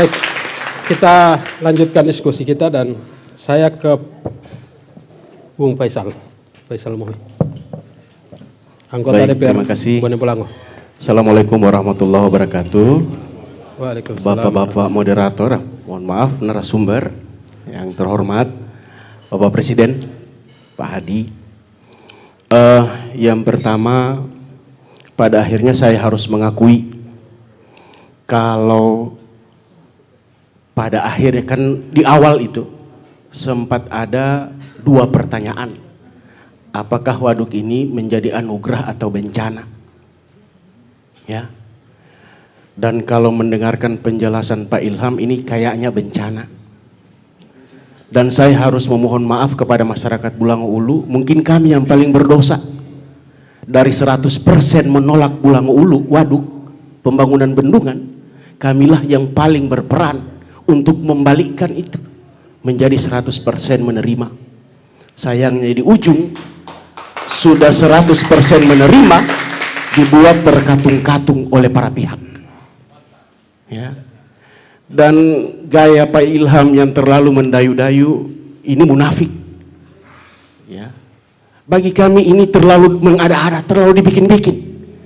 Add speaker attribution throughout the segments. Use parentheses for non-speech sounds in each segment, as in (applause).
Speaker 1: Baik, kita lanjutkan diskusi kita dan saya ke Bung Faisal. Faisal Mohri. Anggota Baik, DPR. Terima kasih. Assalamualaikum warahmatullahi wabarakatuh. Waalaikumsalam. Bapak-bapak moderator, mohon maaf narasumber yang terhormat, Bapak Presiden, Pak Hadi. Uh, yang pertama, pada akhirnya saya harus mengakui kalau pada akhirnya kan di awal itu sempat ada dua pertanyaan. Apakah waduk ini menjadi anugerah atau bencana? Ya. Dan kalau mendengarkan penjelasan Pak Ilham ini kayaknya bencana. Dan saya harus memohon maaf kepada masyarakat Bulang Ulu, mungkin kami yang paling berdosa. Dari 100% menolak Bulang Ulu, waduk, pembangunan bendungan, kamilah yang paling berperan untuk membalikkan itu menjadi 100% menerima. Sayangnya di ujung sudah 100% menerima dibuat terkatung-katung oleh para pihak. Ya. Dan gaya Pak Ilham yang terlalu mendayu-dayu ini munafik. Ya. Bagi kami ini terlalu mengada-ada, terlalu dibikin-bikin.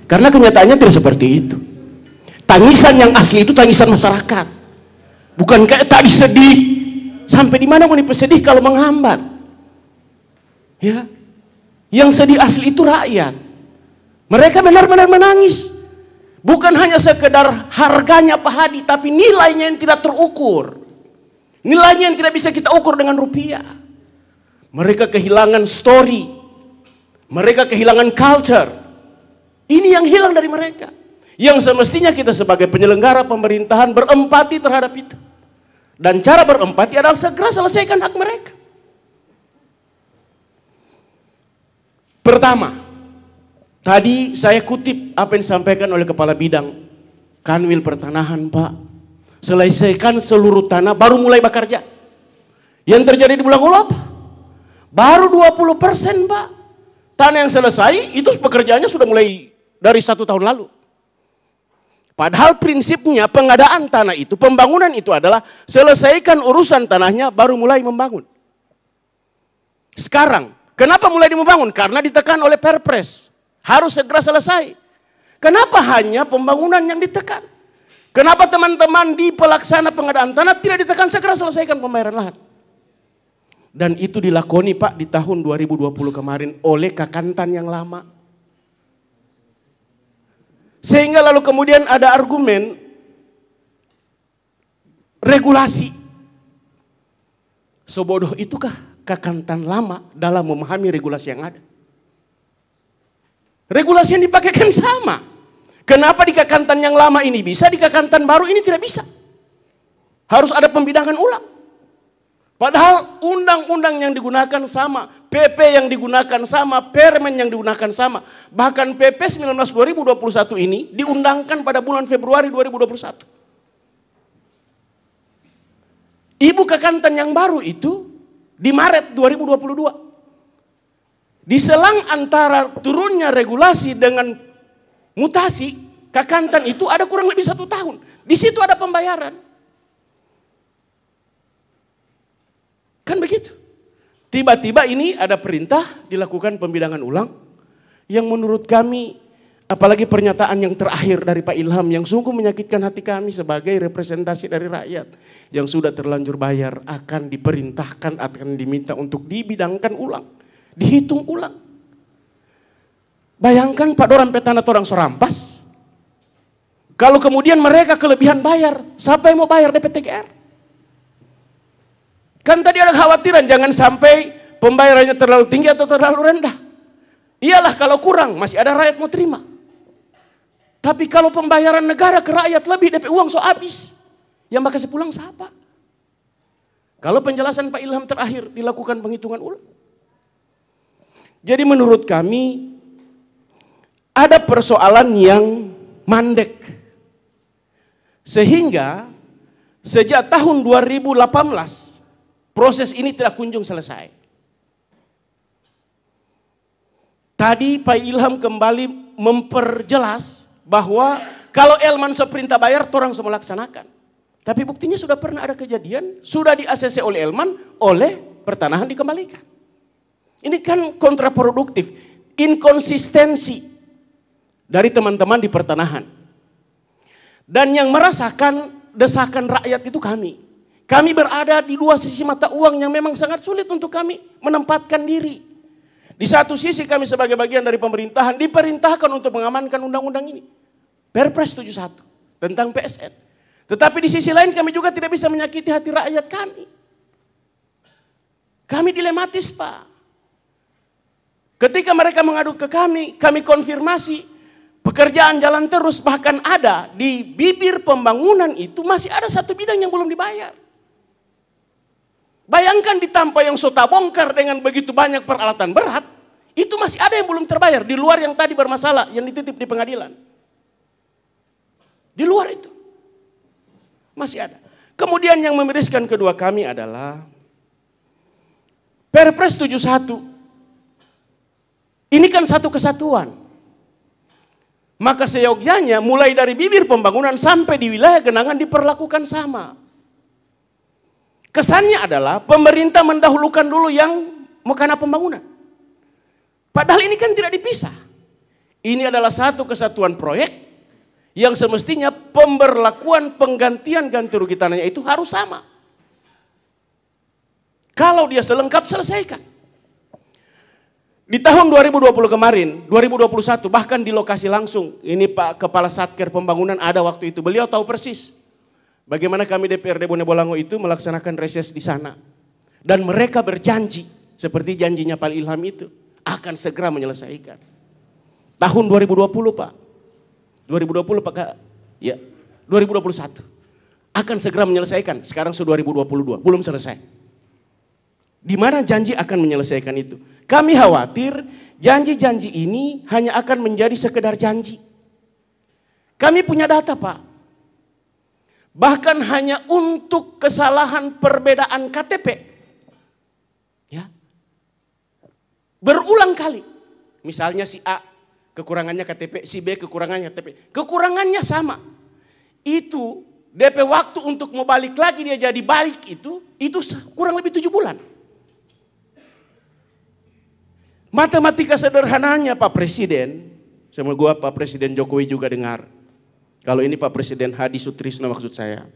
Speaker 1: Karena kenyataannya tidak seperti itu. Tangisan yang asli itu tangisan masyarakat. Bukan kayak tadi sedih. Sampai di mana mau dipersedih kalau menghambat? Ya. Yang sedih asli itu rakyat. Mereka benar-benar menangis. Bukan hanya sekedar harganya Pak Hadi, tapi nilainya yang tidak terukur. Nilainya yang tidak bisa kita ukur dengan rupiah. Mereka kehilangan story. Mereka kehilangan culture. Ini yang hilang dari mereka. Yang semestinya kita sebagai penyelenggara pemerintahan berempati terhadap itu. Dan cara berempati ya adalah segera selesaikan hak mereka. Pertama, tadi saya kutip apa yang disampaikan oleh kepala bidang Kanwil Pertanahan, Pak. Selesaikan seluruh tanah baru mulai bekerja. Yang terjadi di bulan apa? Baru 20 persen, Pak. Tanah yang selesai, itu pekerjaannya sudah mulai dari satu tahun lalu. Padahal prinsipnya pengadaan tanah itu, pembangunan itu adalah selesaikan urusan tanahnya baru mulai membangun. Sekarang, kenapa mulai dibangun? Karena ditekan oleh perpres. Harus segera selesai. Kenapa hanya pembangunan yang ditekan? Kenapa teman-teman di pelaksana pengadaan tanah tidak ditekan segera selesaikan pembayaran lahan? Dan itu dilakoni Pak di tahun 2020 kemarin oleh kakantan yang lama. Sehingga lalu kemudian ada argumen regulasi. Sebodoh itukah kakantan lama dalam memahami regulasi yang ada? Regulasi yang dipakai kan sama. Kenapa di kakantan yang lama ini bisa, di kakantan baru ini tidak bisa? Harus ada pembidangan ulang. Padahal undang-undang yang digunakan sama, PP yang digunakan sama, permen yang digunakan sama. Bahkan PP 19 2021 ini diundangkan pada bulan Februari 2021. Ibu kekantan yang baru itu di Maret 2022. Di selang antara turunnya regulasi dengan mutasi, kekantan itu ada kurang lebih satu tahun. Di situ ada pembayaran. Kan begitu. Tiba-tiba ini ada perintah dilakukan pembidangan ulang yang menurut kami apalagi pernyataan yang terakhir dari Pak Ilham yang sungguh menyakitkan hati kami sebagai representasi dari rakyat yang sudah terlanjur bayar akan diperintahkan akan diminta untuk dibidangkan ulang, dihitung ulang. Bayangkan Pak Doran Petana orang serampas. Kalau kemudian mereka kelebihan bayar, siapa yang mau bayar DPTGR? Kan tadi ada khawatiran jangan sampai pembayarannya terlalu tinggi atau terlalu rendah. Iyalah kalau kurang masih ada rakyat mau terima. Tapi kalau pembayaran negara ke rakyat lebih dari uang so habis. Yang bakal sepulang siapa? Kalau penjelasan Pak Ilham terakhir dilakukan penghitungan ulang. Jadi menurut kami ada persoalan yang mandek. Sehingga sejak tahun 2018 Proses ini tidak kunjung selesai. Tadi Pak Ilham kembali memperjelas bahwa kalau Elman seperintah bayar, orang semua laksanakan. Tapi buktinya sudah pernah ada kejadian, sudah di ACC oleh Elman, oleh pertanahan dikembalikan. Ini kan kontraproduktif, inkonsistensi dari teman-teman di pertanahan. Dan yang merasakan desakan rakyat itu kami. Kami berada di dua sisi mata uang yang memang sangat sulit untuk kami menempatkan diri. Di satu sisi kami sebagai bagian dari pemerintahan diperintahkan untuk mengamankan undang-undang ini. Perpres 71 tentang PSN. Tetapi di sisi lain kami juga tidak bisa menyakiti hati rakyat kami. Kami dilematis Pak. Ketika mereka mengadu ke kami, kami konfirmasi pekerjaan jalan terus bahkan ada di bibir pembangunan itu masih ada satu bidang yang belum dibayar. Bayangkan di tampa yang sota bongkar dengan begitu banyak peralatan berat, itu masih ada yang belum terbayar di luar yang tadi bermasalah yang dititip di pengadilan. Di luar itu masih ada. Kemudian yang membereskan kedua kami adalah Perpres 71. Ini kan satu kesatuan. Maka seyogyanya mulai dari bibir pembangunan sampai di wilayah genangan diperlakukan sama. Kesannya adalah pemerintah mendahulukan dulu yang mekana pembangunan. Padahal ini kan tidak dipisah. Ini adalah satu kesatuan proyek yang semestinya pemberlakuan penggantian ganti rugi tanahnya itu harus sama. Kalau dia selengkap selesaikan. Di tahun 2020 kemarin, 2021 bahkan di lokasi langsung, ini Pak Kepala Satker Pembangunan ada waktu itu, beliau tahu persis Bagaimana kami DPRD Bolango itu melaksanakan reses di sana. Dan mereka berjanji, seperti janjinya Pak Ilham itu, akan segera menyelesaikan. Tahun 2020 Pak. 2020 Pak Ya, 2021. Akan segera menyelesaikan. Sekarang sudah 2022, belum selesai. Di mana janji akan menyelesaikan itu? Kami khawatir janji-janji ini hanya akan menjadi sekedar janji. Kami punya data Pak bahkan hanya untuk kesalahan perbedaan KTP. Ya. Berulang kali. Misalnya si A kekurangannya KTP, si B kekurangannya KTP. Kekurangannya sama. Itu DP waktu untuk mau balik lagi dia jadi balik itu, itu kurang lebih tujuh bulan. Matematika sederhananya Pak Presiden, semoga gua Pak Presiden Jokowi juga dengar. Kalau ini Pak Presiden Hadi Sutrisno maksud saya.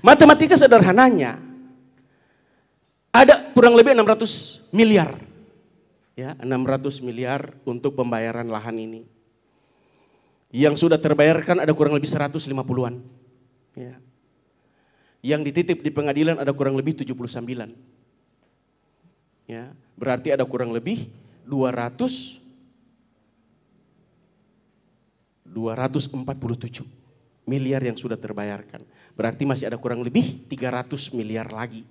Speaker 1: Matematika sederhananya ada kurang lebih 600 miliar. Ya, 600 miliar untuk pembayaran lahan ini. Yang sudah terbayarkan ada kurang lebih 150-an. Ya. Yang dititip di pengadilan ada kurang lebih 79. Ya, berarti ada kurang lebih 200 247 miliar yang sudah terbayarkan. Berarti masih ada kurang lebih 300 miliar lagi.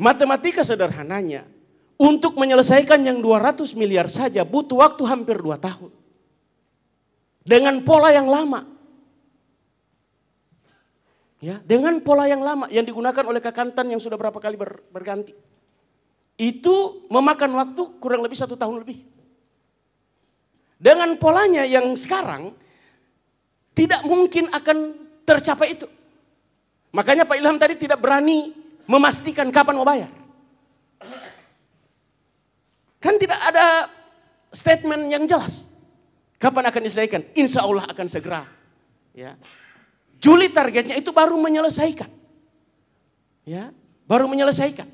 Speaker 1: Matematika sederhananya, untuk menyelesaikan yang 200 miliar saja butuh waktu hampir 2 tahun. Dengan pola yang lama. Ya, dengan pola yang lama yang digunakan oleh Kakantan yang sudah berapa kali ber, berganti. Itu memakan waktu kurang lebih satu tahun lebih. Dengan polanya yang sekarang, tidak mungkin akan tercapai itu. Makanya Pak Ilham tadi tidak berani memastikan kapan mau bayar. Kan tidak ada statement yang jelas. Kapan akan diselesaikan? Insya Allah akan segera. Ya. Juli targetnya itu baru menyelesaikan. Ya, baru menyelesaikan.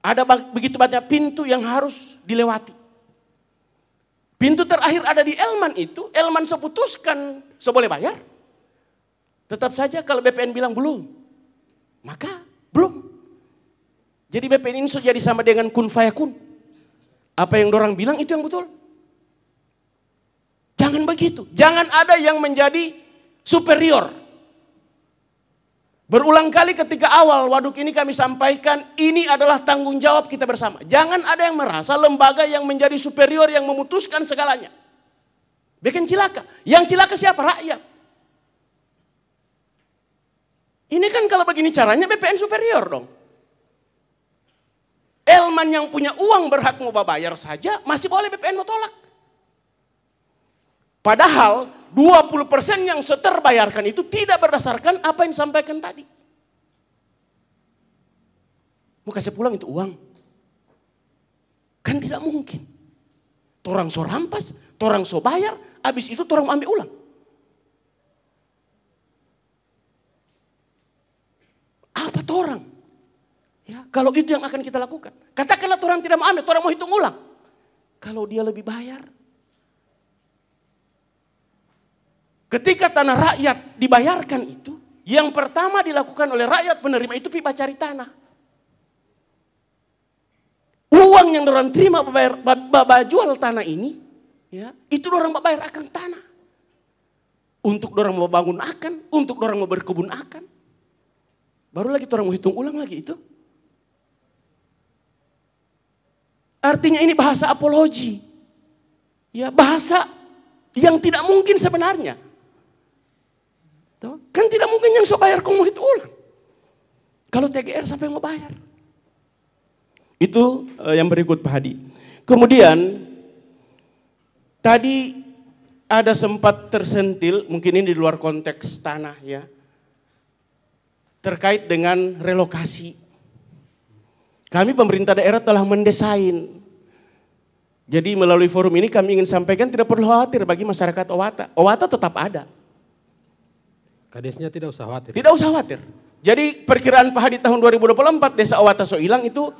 Speaker 1: Ada begitu banyak pintu yang harus dilewati. Pintu terakhir ada di Elman itu, Elman seputuskan, seboleh bayar. Tetap saja kalau BPN bilang belum, maka belum. Jadi BPN ini jadi sama dengan kun kun. Apa yang orang bilang itu yang betul. Jangan begitu. Jangan ada yang menjadi superior. Berulang kali ketika awal waduk ini kami sampaikan, ini adalah tanggung jawab kita bersama. Jangan ada yang merasa lembaga yang menjadi superior yang memutuskan segalanya. Bikin cilaka. Yang cilaka siapa? Rakyat. Ini kan kalau begini caranya BPN superior dong. Elman yang punya uang berhak mau bayar saja, masih boleh BPN mau tolak. Padahal 20% yang seterbayarkan itu tidak berdasarkan apa yang disampaikan tadi. Mau kasih pulang itu uang. Kan tidak mungkin. Torang so rampas, torang so bayar, habis itu torang ambil ulang. Apa torang? Ya, kalau itu yang akan kita lakukan. Katakanlah torang tidak mau ambil, torang mau hitung ulang. Kalau dia lebih bayar, Ketika tanah rakyat dibayarkan itu, yang pertama dilakukan oleh rakyat penerima itu pipa cari tanah. Uang yang orang terima bayar, baba jual tanah ini, ya itu orang bayar akan tanah. Untuk orang mau bangun akan, untuk orang mau berkebun akan. Baru lagi orang mau hitung ulang lagi itu. Artinya ini bahasa apologi. Ya bahasa yang tidak mungkin sebenarnya. Tuh. Kan tidak mungkin yang so bayar itu ulang. Kalau TGR sampai mau bayar? Itu uh, eh, yang berikut Pak Hadi. Kemudian tadi ada sempat tersentil, mungkin ini di luar konteks tanah ya, terkait dengan relokasi. Kami pemerintah daerah telah mendesain. Jadi melalui forum ini kami ingin sampaikan tidak perlu khawatir bagi masyarakat Owata. Owata tetap ada. Kadesnya tidak usah khawatir. Tidak usah khawatir. Jadi perkiraan Pak di tahun 2024 desa Owataso hilang itu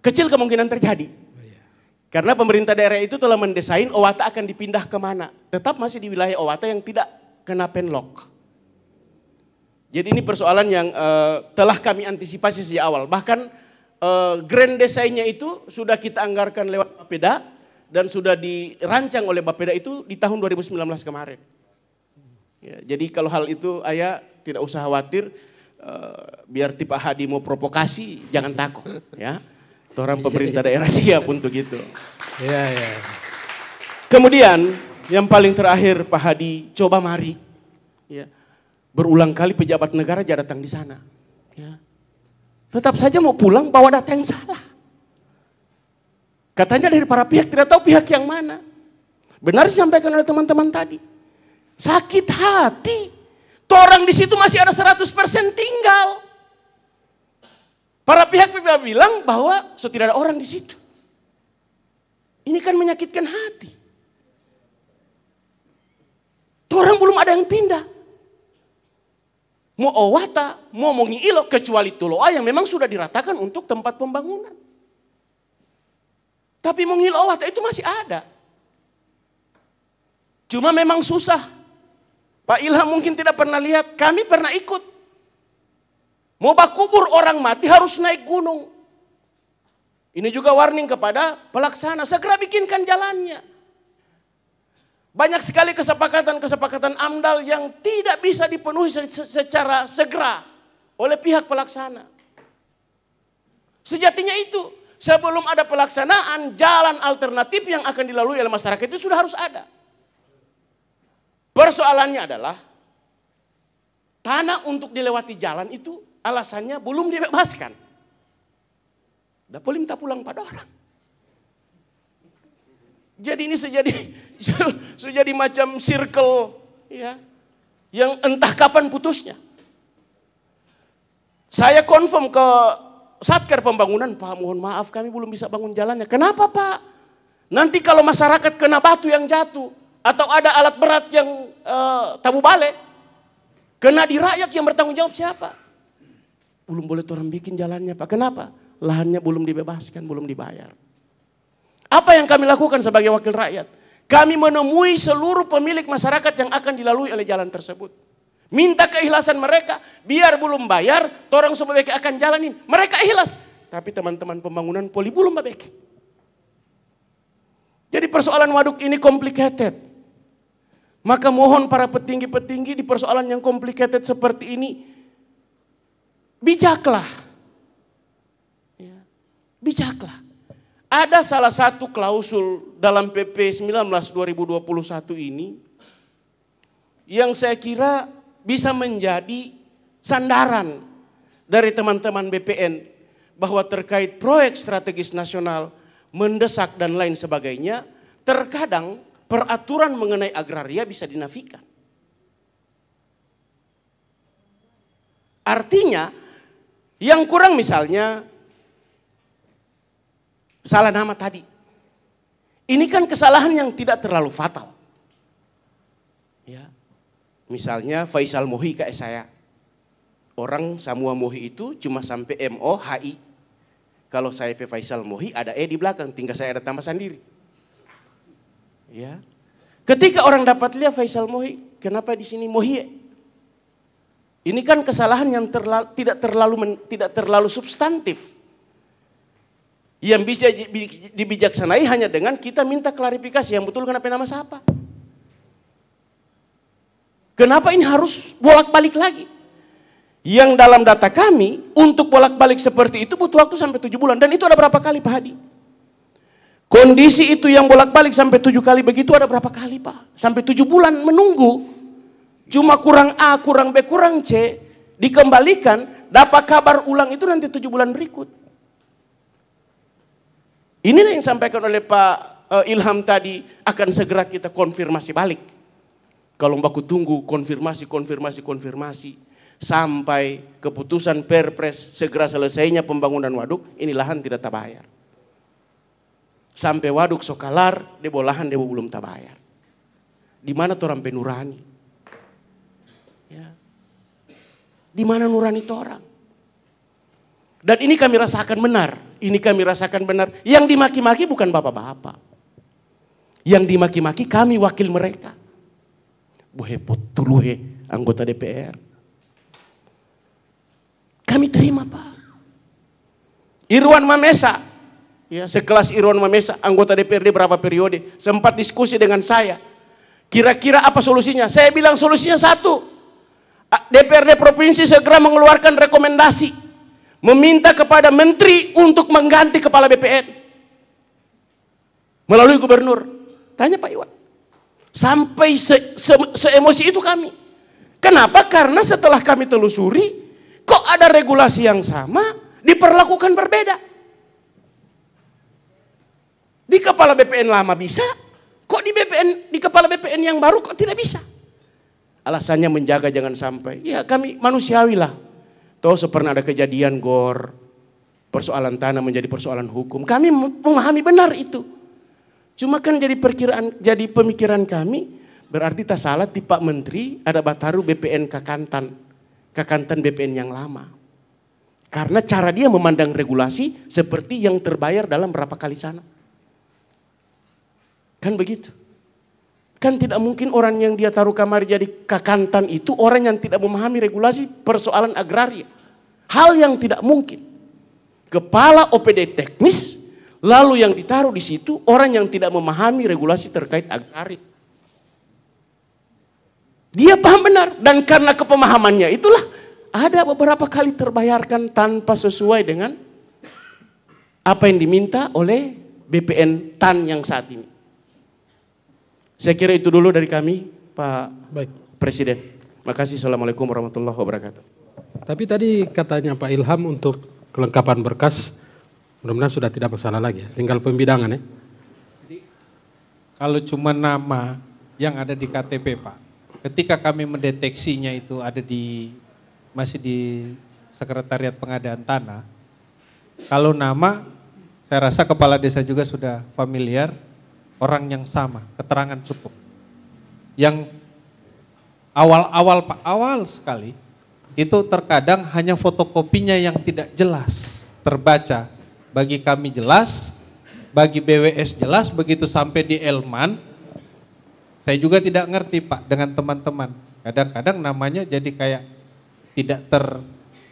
Speaker 1: kecil kemungkinan terjadi. Oh, iya. Karena pemerintah daerah itu telah mendesain Owata akan dipindah kemana. Tetap masih di wilayah Owata yang tidak kena penlok. Jadi ini persoalan yang uh, telah kami antisipasi sejak awal. Bahkan uh, grand desainnya itu sudah kita anggarkan lewat Bapeda dan sudah dirancang oleh Bapeda itu di tahun 2019 kemarin. Ya, jadi kalau hal itu ayah tidak usah khawatir, uh, biar tipe Hadi mau provokasi, jangan takut ya. Orang pemerintah daerah (laughs) siap untuk itu. Ya, ya. Kemudian yang paling terakhir Pak Hadi, coba mari. Ya. Berulang kali pejabat negara jadi datang di sana. Ya. Tetap saja mau pulang bawa data yang salah. Katanya dari para pihak tidak tahu pihak yang mana. Benar disampaikan oleh teman-teman tadi. Sakit hati. orang di situ masih ada 100% tinggal. Para pihak PBB bilang bahwa so, tidak ada orang di situ. Ini kan menyakitkan hati. Torang belum ada yang pindah. Mau owata, mau mongi ilok, kecuali tuloa yang memang sudah diratakan untuk tempat pembangunan. Tapi mongi owata itu masih ada. Cuma memang susah Pak Ilham mungkin tidak pernah lihat, kami pernah ikut. Mau bak kubur orang mati harus naik gunung. Ini juga warning kepada pelaksana, segera bikinkan jalannya. Banyak sekali kesepakatan-kesepakatan AMDAL yang tidak bisa dipenuhi secara segera oleh pihak pelaksana. Sejatinya itu, sebelum ada pelaksanaan, jalan alternatif yang akan dilalui oleh masyarakat itu sudah harus ada. Persoalannya adalah tanah untuk dilewati jalan itu alasannya belum dibebaskan. boleh minta pulang pada orang. Jadi ini sejadi (laughs) sejadi macam circle ya yang entah kapan putusnya. Saya confirm ke Satker pembangunan, Pak mohon maaf kami belum bisa bangun jalannya. Kenapa Pak? Nanti kalau masyarakat kena batu yang jatuh, atau ada alat berat yang e, tabu balik. Kena di rakyat yang bertanggung jawab siapa? Belum boleh orang bikin jalannya Pak. Kenapa? Lahannya belum dibebaskan, belum dibayar. Apa yang kami lakukan sebagai wakil rakyat? Kami menemui seluruh pemilik masyarakat yang akan dilalui oleh jalan tersebut. Minta keikhlasan mereka, biar belum bayar, torang sebagai akan jalanin. Mereka ikhlas, tapi teman-teman pembangunan poli belum babek. Jadi persoalan waduk ini complicated. Maka mohon para petinggi-petinggi di persoalan yang complicated seperti ini, bijaklah. Ya, bijaklah. Ada salah satu klausul dalam PP 19 2021 ini yang saya kira bisa menjadi sandaran dari teman-teman BPN bahwa terkait proyek strategis nasional mendesak dan lain sebagainya, terkadang peraturan mengenai agraria bisa dinafikan. Artinya, yang kurang misalnya salah nama tadi. Ini kan kesalahan yang tidak terlalu fatal. Ya. Misalnya Faisal Mohi kayak saya. Orang Samua Mohi itu cuma sampai MOHI. Kalau saya P Faisal Mohi ada E di belakang, tinggal saya ada tambah sendiri. Ya. Ketika orang dapat lihat Faisal Mohi, kenapa di sini Mohi? Ini kan kesalahan yang terlalu, tidak terlalu tidak terlalu substantif. Yang bisa dibijaksanai hanya dengan kita minta klarifikasi yang betul kenapa nama siapa. Kenapa ini harus bolak-balik lagi? Yang dalam data kami, untuk bolak-balik seperti itu butuh waktu sampai tujuh bulan. Dan itu ada berapa kali Pak Hadi? Kondisi itu yang bolak-balik sampai tujuh kali begitu ada berapa kali Pak? Sampai tujuh bulan menunggu. Cuma kurang A, kurang B, kurang C. Dikembalikan, dapat kabar ulang itu nanti tujuh bulan berikut. Inilah yang disampaikan oleh Pak eh, Ilham tadi akan segera kita konfirmasi balik. Kalau mbakku tunggu konfirmasi, konfirmasi, konfirmasi sampai keputusan Perpres segera selesainya pembangunan waduk, ini lahan tidak terbayar sampai waduk sokalar dia bolahan dia belum tabayar. Di mana orang penurani? Ya. Di mana nurani orang? Dan ini kami rasakan benar. Ini kami rasakan benar. Yang dimaki-maki bukan bapak-bapak. Yang dimaki-maki kami wakil mereka. Buhe potuluhe anggota DPR. Kami terima Pak. Irwan Mamesa Ya, sekelas Irwan Mamesa, anggota DPRD berapa periode, sempat diskusi dengan saya. Kira-kira apa solusinya? Saya bilang solusinya satu. DPRD provinsi segera mengeluarkan rekomendasi meminta kepada menteri untuk mengganti kepala BPN melalui gubernur. Tanya Pak Iwan. Sampai se -se itu kami. Kenapa? Karena setelah kami telusuri, kok ada regulasi yang sama diperlakukan berbeda. Di kepala BPN lama bisa, kok di BPN di kepala BPN yang baru kok tidak bisa? Alasannya menjaga jangan sampai. Ya kami manusiawi lah. Tahu sepernah ada kejadian gor, persoalan tanah menjadi persoalan hukum. Kami memahami benar itu. Cuma kan jadi perkiraan, jadi pemikiran kami berarti tak salah di Pak Menteri ada Bataru BPN Kakantan, Kakantan BPN yang lama. Karena cara dia memandang regulasi seperti yang terbayar dalam berapa kali sana. Kan begitu. Kan tidak mungkin orang yang dia taruh kamar jadi kakantan itu orang yang tidak memahami regulasi persoalan agraria. Hal yang tidak mungkin. Kepala OPD teknis, lalu yang ditaruh di situ orang yang tidak memahami regulasi terkait agraria. Dia paham benar dan karena kepemahamannya itulah ada beberapa kali terbayarkan tanpa sesuai dengan apa yang diminta oleh BPN TAN yang saat ini. Saya kira itu dulu dari kami, Pak Baik. Presiden. Makasih. Assalamualaikum warahmatullahi wabarakatuh. Tapi tadi katanya Pak Ilham untuk kelengkapan berkas, mudah-mudahan sudah tidak masalah lagi. Ya. Tinggal pembidangan ya. Jadi, kalau cuma nama yang ada di KTP Pak, ketika kami mendeteksinya itu ada di masih di Sekretariat Pengadaan Tanah. Kalau nama, saya rasa kepala desa juga sudah familiar orang yang sama, keterangan cukup. Yang awal-awal Pak, awal sekali itu terkadang hanya fotokopinya yang tidak jelas terbaca. Bagi kami jelas, bagi BWS jelas, begitu sampai di Elman, saya juga tidak ngerti Pak dengan teman-teman. Kadang-kadang namanya jadi kayak tidak ter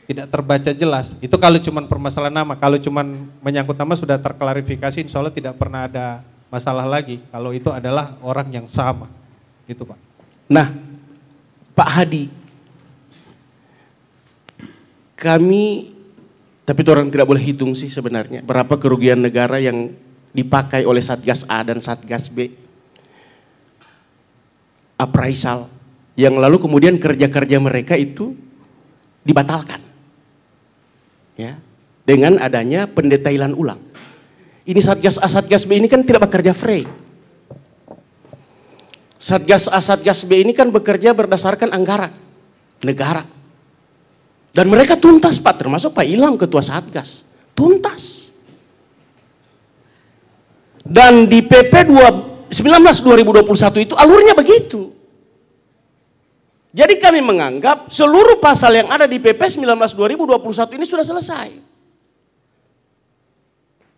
Speaker 1: tidak terbaca jelas. Itu kalau cuma permasalahan nama, kalau cuma menyangkut nama sudah terklarifikasi insya Allah tidak pernah ada masalah lagi kalau itu adalah orang yang sama. Itu Pak. Nah, Pak Hadi, kami tapi itu orang tidak boleh hitung sih sebenarnya berapa kerugian negara yang dipakai oleh Satgas A dan Satgas B. Appraisal yang lalu kemudian kerja-kerja mereka itu dibatalkan. Ya, dengan adanya pendetailan ulang. Ini Satgas A, Satgas B ini kan tidak bekerja free. Satgas A, Satgas B ini kan bekerja berdasarkan anggaran negara. Dan mereka tuntas Pak, termasuk Pak Ilham Ketua Satgas. Tuntas. Dan di PP 19 2021 itu alurnya begitu. Jadi kami menganggap seluruh pasal yang ada di PP 19 2021 ini sudah selesai.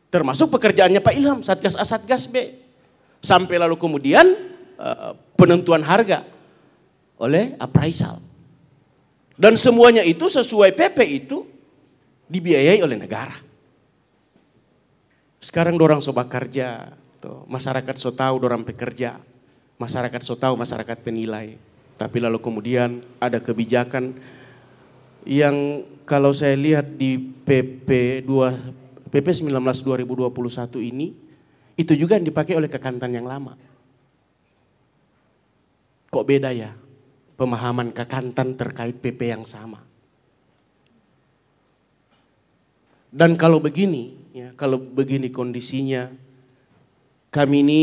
Speaker 1: Termasuk pekerjaannya Pak Ilham, Satgas A, Satgas B. Sampai lalu kemudian eh, penentuan harga oleh appraisal. Dan semuanya itu sesuai PP itu dibiayai oleh negara. Sekarang dorang sobat kerja, tuh, masyarakat so tahu dorang pekerja, masyarakat so tahu masyarakat penilai. Tapi lalu kemudian ada kebijakan yang kalau saya lihat di PP 2 PP 19 2021 ini itu juga yang dipakai oleh kekantan yang lama. Kok beda ya pemahaman kekantan terkait PP yang sama. Dan kalau begini, ya, kalau begini kondisinya, kami ini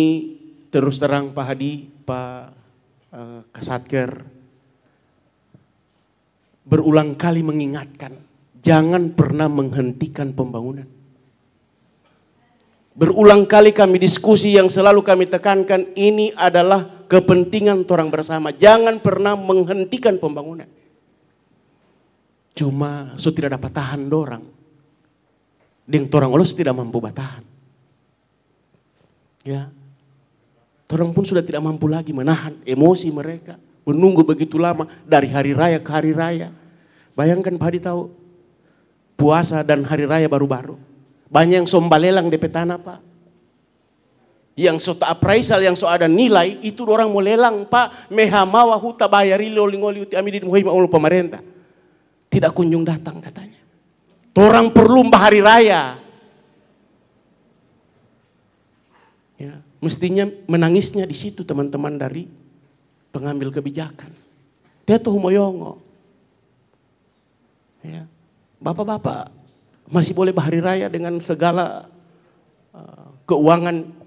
Speaker 1: terus terang Pak Hadi, Pak eh, Kasatker, berulang kali mengingatkan, jangan pernah menghentikan pembangunan. Berulang kali kami diskusi yang selalu kami tekankan ini adalah kepentingan orang bersama. Jangan pernah menghentikan pembangunan. Cuma so tidak dapat tahan dorang. orang torang olos tidak mampu bertahan. Ya. orang pun sudah tidak mampu lagi menahan emosi mereka. Menunggu begitu lama dari hari raya ke hari raya. Bayangkan Pak Hadi tahu puasa dan hari raya baru-baru banyak yang sombalelang di petana, Pak. Yang so appraisal, yang so ada nilai, itu orang mau lelang, Pak. Mehamawa huta bayari loli-ngoli uti amidin ulu pemerintah. Tidak kunjung datang katanya. Orang perlu mbah hari raya. Ya, mestinya menangisnya di situ teman-teman dari pengambil kebijakan. Dia tuh moyongo. Ya. Bapak-bapak, masih boleh bahari raya dengan segala eh, keuangan.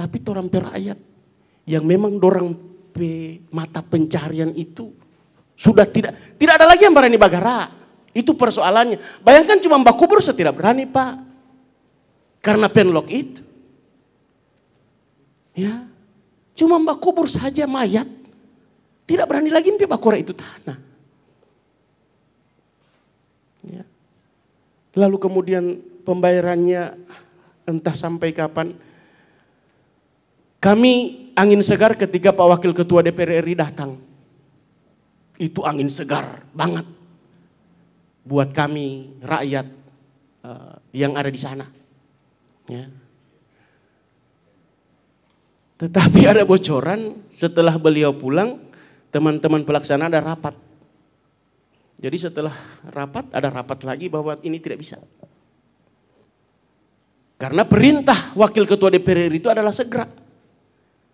Speaker 1: Tapi orang rakyat yang memang dorang pe, mata pencarian itu sudah tidak tidak ada lagi yang berani bagara. Itu persoalannya. Bayangkan cuma Mbak Kubur saya tidak berani Pak. Karena penlock itu. Ya. Cuma Mbak Kubur saja mayat. Tidak berani lagi mbak kura itu tanah. lalu kemudian pembayarannya entah sampai kapan. Kami angin segar ketika Pak Wakil Ketua DPR RI datang. Itu angin segar banget buat kami rakyat eh, yang ada di sana. Ya. Tetapi (laughs) ada bocoran setelah beliau pulang, teman-teman pelaksana ada rapat jadi setelah rapat, ada rapat lagi bahwa ini tidak bisa. Karena perintah wakil ketua DPR itu adalah segera.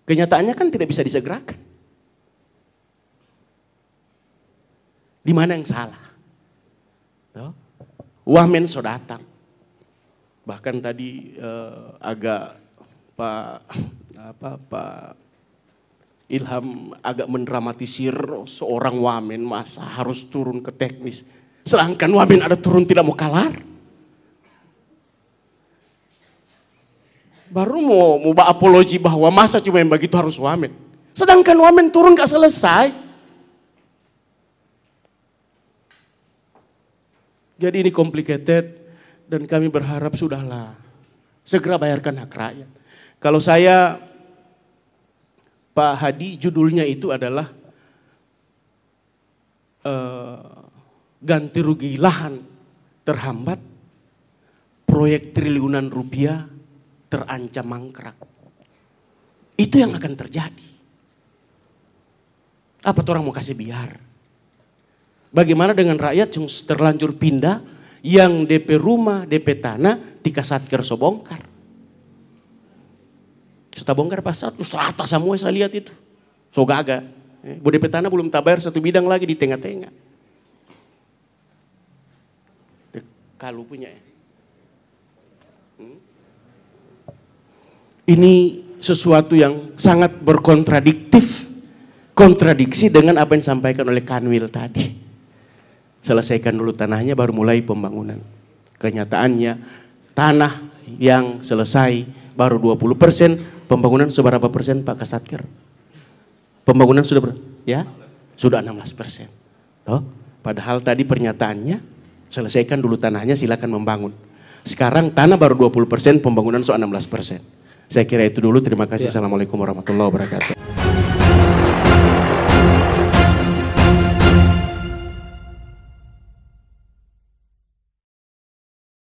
Speaker 1: Kenyataannya kan tidak bisa disegerakan. Di mana yang salah? Wamen so datang. Bahkan tadi eh, agak Pak apa Pak Ilham agak mendramatisir seorang wamen masa harus turun ke teknis. Sedangkan wamen ada turun tidak mau kalah. Baru mau mau apologi bahwa masa cuma yang begitu harus wamen. Sedangkan wamen turun gak selesai. Jadi ini complicated dan kami berharap sudahlah segera bayarkan hak rakyat. Kalau saya Pak Hadi judulnya itu adalah uh, ganti rugi lahan terhambat, proyek triliunan rupiah terancam mangkrak. Itu yang akan terjadi. Apa orang mau kasih biar? Bagaimana dengan rakyat yang terlanjur pindah, yang DP rumah, DP tanah, tika satker sobongkar. Kita bongkar pasar, terus rata semua saya lihat itu. So gaga. Eh, Bode petana belum tabayar satu bidang lagi di tengah-tengah. Kalau punya ya. Hmm? Ini sesuatu yang sangat berkontradiktif. Kontradiksi dengan apa yang disampaikan oleh Kanwil tadi. Selesaikan dulu tanahnya baru mulai pembangunan. Kenyataannya tanah yang selesai baru 20 persen, Pembangunan seberapa persen Pak Kasatker? Pembangunan sudah ber ya? Sudah 16 persen. Toh? Padahal tadi pernyataannya selesaikan dulu tanahnya silakan membangun. Sekarang tanah baru 20 persen, pembangunan soal 16 persen. Saya kira itu dulu. Terima kasih. Ya. Assalamualaikum warahmatullahi wabarakatuh.